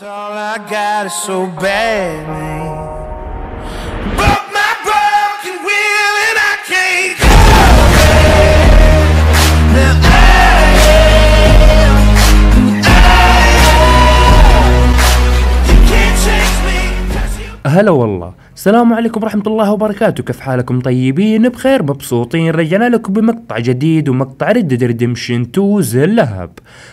It's all I got is so badly. But my broken will and I can't go away. Now I am, I am. You can't chase me. هلا والله السلام عليكم ورحمة الله وبركاته كيف حالكم طيبين بخير مبسوطين رجعنا لكم بمقطع جديد ومقطع ريد ريدمشن 2 ذا اللهب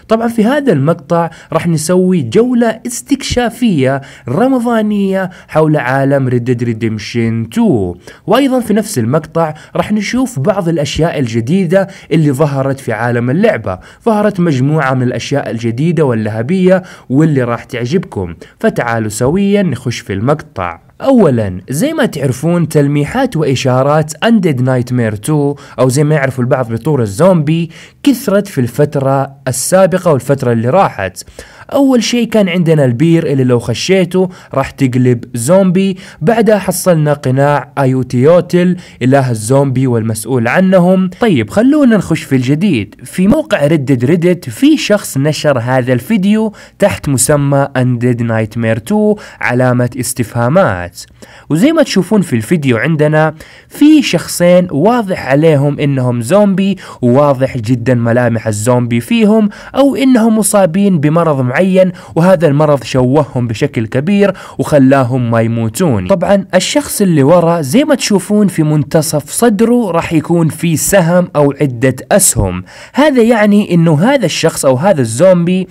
طبعا في هذا المقطع راح نسوي جولة استكشافية رمضانية حول عالم ريد ريدمشن 2 وايضا في نفس المقطع راح نشوف بعض الاشياء الجديدة اللي ظهرت في عالم اللعبة ظهرت مجموعة من الاشياء الجديدة واللهبية واللي راح تعجبكم فتعالوا سويا نخش في المقطع اولا زي ما تعرفون تلميحات واشارات اندد نايتمير 2 او زي ما يعرف البعض بطور الزومبي كثرت في الفتره السابقه والفتره اللي راحت اول شيء كان عندنا البير اللي لو خشيته راح تقلب زومبي بعدها حصلنا قناع ايوتيوتل اله الزومبي والمسؤول عنهم طيب خلونا نخش في الجديد في موقع ردد ريدت في شخص نشر هذا الفيديو تحت مسمى اندد نايتمير 2 علامة استفهامات وزي ما تشوفون في الفيديو عندنا في شخصين واضح عليهم انهم زومبي وواضح جدا ملامح الزومبي فيهم او انهم مصابين بمرض معين معين وهذا المرض شوههم بشكل كبير وخلاهم ما يموتون طبعا الشخص اللي ورا زي ما تشوفون في منتصف صدره راح يكون في سهم او عدة اسهم هذا يعني انه هذا الشخص او هذا الزومبي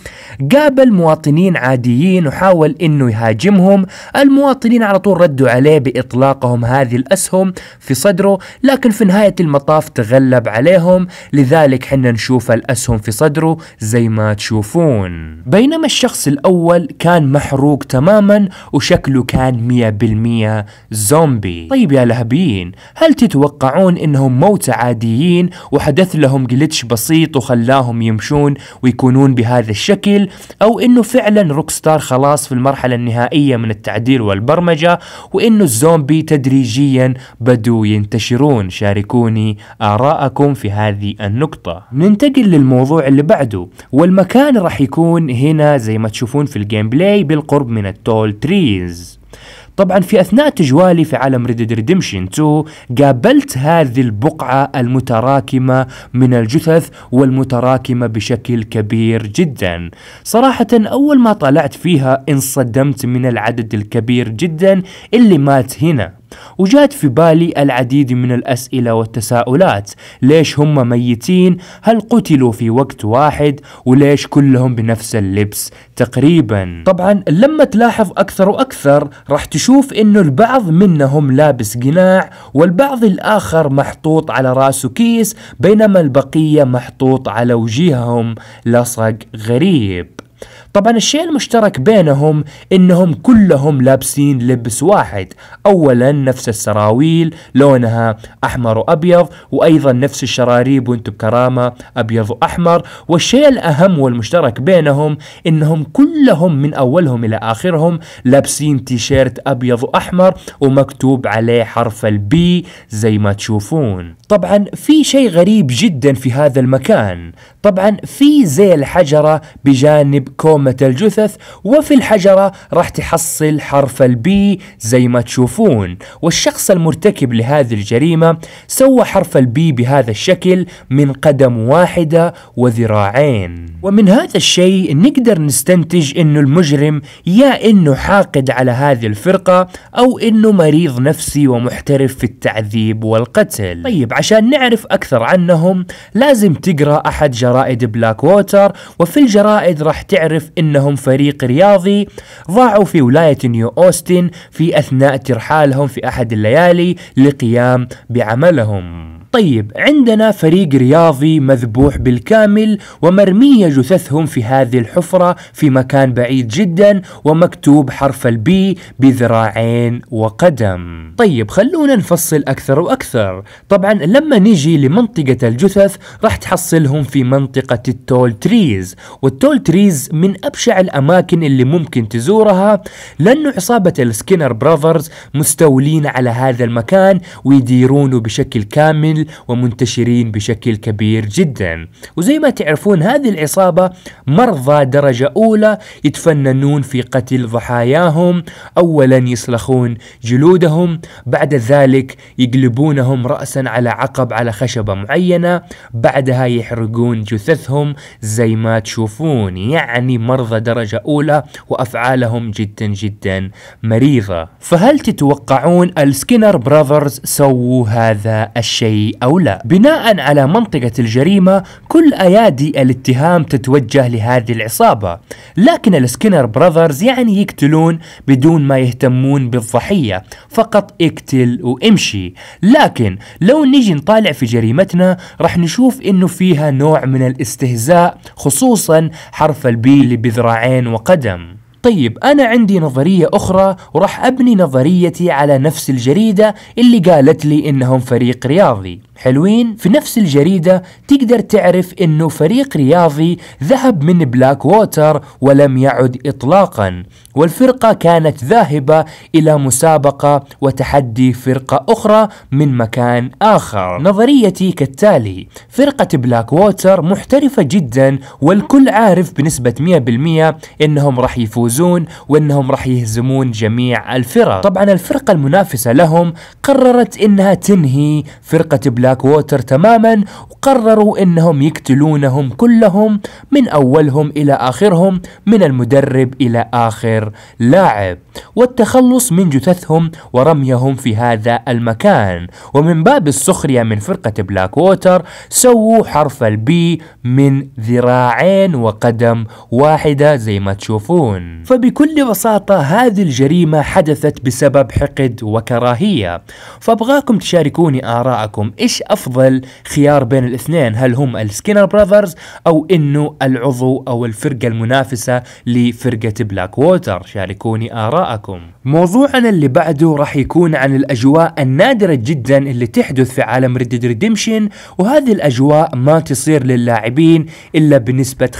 قابل مواطنين عاديين وحاول انه يهاجمهم المواطنين على طول ردوا عليه باطلاقهم هذه الاسهم في صدره لكن في نهاية المطاف تغلب عليهم لذلك حنا نشوف الاسهم في صدره زي ما تشوفون بينما بينما الشخص الأول كان محروق تماما وشكله كان مية بالمية زومبي طيب يا لهبيين هل تتوقعون إنهم موتى عاديين وحدث لهم جلتش بسيط وخلاهم يمشون ويكونون بهذا الشكل أو إنه فعلا روكستار خلاص في المرحلة النهائية من التعديل والبرمجة وإنه الزومبي تدريجيا بدوا ينتشرون شاركوني آراءكم في هذه النقطة ننتقل للموضوع اللي بعده والمكان راح يكون هنا زي ما تشوفون في الجيم بلاي بالقرب من التول تريز طبعا في اثناء تجوالي في عالم ريد ريدمشن 2 قابلت هذه البقعه المتراكمه من الجثث والمتراكمه بشكل كبير جدا. صراحه اول ما طلعت فيها انصدمت من العدد الكبير جدا اللي مات هنا. وجات في بالي العديد من الأسئلة والتساؤلات ليش هم ميتين هل قتلوا في وقت واحد وليش كلهم بنفس اللبس تقريبا طبعا لما تلاحظ أكثر وأكثر راح تشوف أنه البعض منهم لابس قناع والبعض الآخر محطوط على راسه كيس بينما البقية محطوط على وجيههم لصق غريب طبعا الشيء المشترك بينهم انهم كلهم لابسين لبس واحد اولا نفس السراويل لونها احمر وابيض وايضا نفس الشراريب وانتو بكرامه ابيض واحمر والشيء الاهم والمشترك بينهم انهم كلهم من اولهم الى اخرهم لابسين تيشيرت ابيض واحمر ومكتوب عليه حرف البي زي ما تشوفون طبعا في شيء غريب جدا في هذا المكان طبعا في زي الحجرة بجانب كومة الجثث وفي الحجرة راح تحصل حرف البي زي ما تشوفون والشخص المرتكب لهذه الجريمة سوى حرف البي بهذا الشكل من قدم واحدة وذراعين ومن هذا الشيء نقدر نستنتج انه المجرم يا انه حاقد على هذه الفرقة او انه مريض نفسي ومحترف في التعذيب والقتل طيب عشان نعرف أكثر عنهم لازم تقرأ أحد جرائد بلاك ووتر وفي الجرائد راح تعرف إنهم فريق رياضي ضاعوا في ولاية نيو أوستن في أثناء ترحالهم في أحد الليالي لقيام بعملهم طيب عندنا فريق رياضي مذبوح بالكامل ومرمية جثثهم في هذه الحفرة في مكان بعيد جدا ومكتوب حرف البي بذراعين وقدم طيب خلونا نفصل أكثر وأكثر طبعا لما نيجي لمنطقة الجثث راح تحصلهم في منطقة التول تريز والتول تريز من أبشع الأماكن اللي ممكن تزورها لأنه عصابة السكينر براذرز مستولين على هذا المكان ويديرونه بشكل كامل ومنتشرين بشكل كبير جدا وزي ما تعرفون هذه العصابة مرضى درجة أولى يتفننون في قتل ضحاياهم أولا يسلخون جلودهم بعد ذلك يقلبونهم رأسا على عقب على خشبة معينة بعدها يحرقون جثثهم زي ما تشوفون يعني مرضى درجة أولى وأفعالهم جدا جدا مريضة فهل تتوقعون السكينر براذرز سووا هذا الشيء أو لا بناء على منطقة الجريمة كل أيادي الاتهام تتوجه لهذه العصابة لكن السكينر براذرز يعني يقتلون بدون ما يهتمون بالضحية فقط اقتل وامشي لكن لو نجي نطالع في جريمتنا راح نشوف انه فيها نوع من الاستهزاء خصوصا حرف البي اللي بذراعين وقدم طيب أنا عندي نظرية أخرى وراح أبني نظريتي على نفس الجريدة اللي قالت لي إنهم فريق رياضي حلوين في نفس الجريدة تقدر تعرف إنه فريق رياضي ذهب من بلاك ووتر ولم يعد إطلاقا والفرقة كانت ذاهبة إلى مسابقة وتحدي فرقة أخرى من مكان آخر نظريتي كالتالي فرقة بلاك ووتر محترفة جدا والكل عارف بنسبة 100% إنهم راح يفوزون يفوزون وانهم راح يهزمون جميع الفرق طبعا الفرقة المنافسة لهم قررت انها تنهي فرقة بلاك ووتر تماما وقرروا انهم يقتلونهم كلهم من اولهم الى اخرهم من المدرب الى اخر لاعب والتخلص من جثثهم ورميهم في هذا المكان ومن باب السخرية من فرقة بلاك ووتر سووا حرف البي من ذراعين وقدم واحدة زي ما تشوفون فبكل بساطة هذه الجريمة حدثت بسبب حقد وكراهية فأبغاكم تشاركوني آراءكم إيش أفضل خيار بين الاثنين هل هم السكينر براذرز أو إنه العضو أو الفرقة المنافسة لفرقة بلاك ووتر شاركوني آراءكم موضوعنا اللي بعده راح يكون عن الأجواء النادرة جدا اللي تحدث في عالم Red Dead Redemption وهذه الأجواء ما تصير للاعبين إلا بنسبة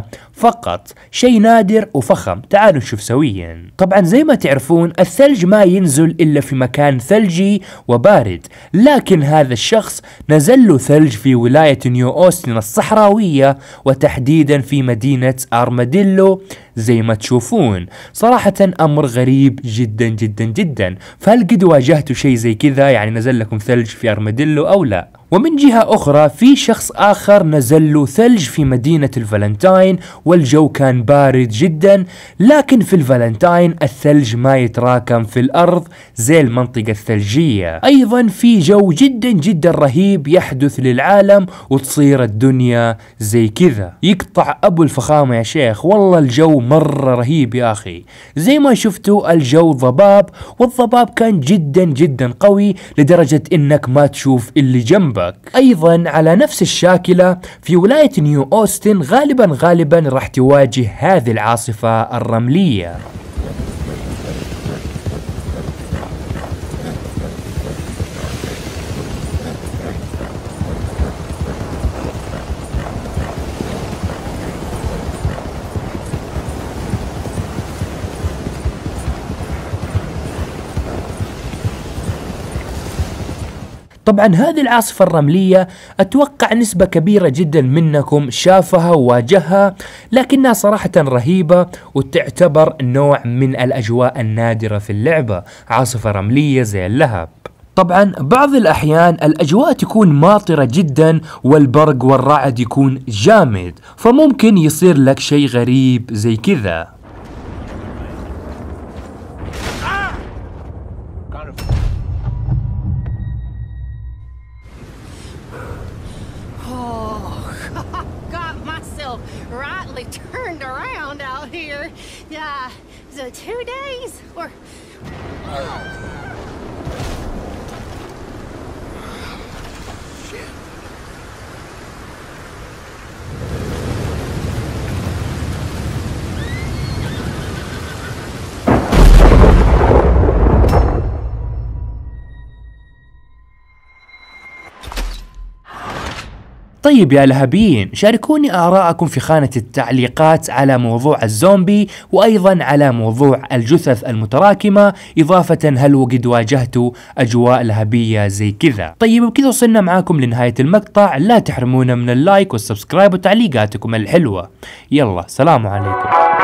5% فقط شيء نادر وفخم تعالوا نشوف سويا طبعا زي ما تعرفون الثلج ما ينزل إلا في مكان ثلجي وبارد لكن هذا الشخص نزل له ثلج في ولاية نيو أوستن الصحراوية وتحديدا في مدينة أرماديلو زي ما تشوفون صراحة أمر غريب جدا جدا جدا فهل قد واجهتوا شيء زي كذا يعني نزل لكم ثلج في أرمديلو أو لا؟ ومن جهة أخرى في شخص آخر نزل له ثلج في مدينة الفالنتاين والجو كان بارد جدا لكن في الفالنتاين الثلج ما يتراكم في الأرض زي المنطقة الثلجية أيضا في جو جدا جدا رهيب يحدث للعالم وتصير الدنيا زي كذا يقطع أبو الفخامة يا شيخ والله الجو مرة رهيب يا أخي زي ما شفتوا الجو ضباب والضباب كان جدا جدا قوي لدرجة إنك ما تشوف اللي جنبك أيضا على نفس الشاكلة في ولاية نيو أوستن غالبا غالبا راح تواجه هذه العاصفة الرملية طبعا هذه العاصفة الرملية أتوقع نسبة كبيرة جدا منكم شافها وواجهها لكنها صراحة رهيبة وتعتبر نوع من الأجواء النادرة في اللعبة عاصفة رملية زي اللهب طبعا بعض الأحيان الأجواء تكون ماطرة جدا والبرق والرعد يكون جامد فممكن يصير لك شيء غريب زي كذا طيب يا لهبيين شاركوني آراءكم في خانة التعليقات على موضوع الزومبي وأيضا على موضوع الجثث المتراكمة إضافة هل وقد واجهتوا أجواء لهبية زي كذا طيب وكذا وصلنا معاكم لنهاية المقطع لا تحرمونا من اللايك والسبسكرايب وتعليقاتكم الحلوة يلا سلام عليكم